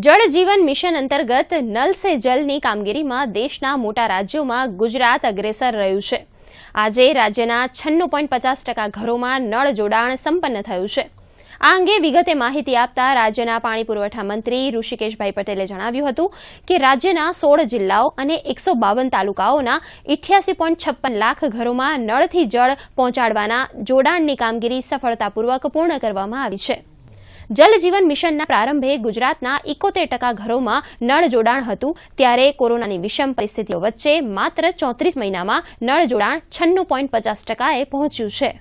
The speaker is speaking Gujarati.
જળ જીવન મિશન અંતર્ગત નલ સે જલની કામગીરીમાં દેશના મોટા રાજ્યોમાં ગુજરાત અગ્રેસર રહ્યું છે આજે રાજ્યના છન્નું પોઈન્ટ પચાસ ટકા ઘરોમાં નળ જોડાણ સંપન્ન થયું છે આ અંગે વિગતે માહિતી આપતા રાજ્યના પાણી પુરવઠા મંત્રી ઋષિકેશભાઈ પટેલે જણાવ્યું હતું કે રાજ્યના સોળ જિલ્લાઓ અને એકસો બાવન તાલુકાઓના ઇઠ્યાસી પોઈન્ટ છપ્પન લાખ ઘરોમાં નળથી જળ પહોંચાડવાના જોડાણની કામગીરી સફળતાપૂર્વક પૂર્ણ કરવામાં આવી છે જલ જીવન મિશનના પ્રારંભે ગુજરાતના ઇકોતેર ટકા ઘરોમાં નળ જોડાણ હતું ત્યારે કોરોનાની વિષમ પરિસ્થિતિઓ વચ્ચે માત્ર ચોત્રીસ મહિનામાં નળ જોડાણ છન્નું પોઈન્ટ પચાસ ટકાએ પહોંચ્યું છે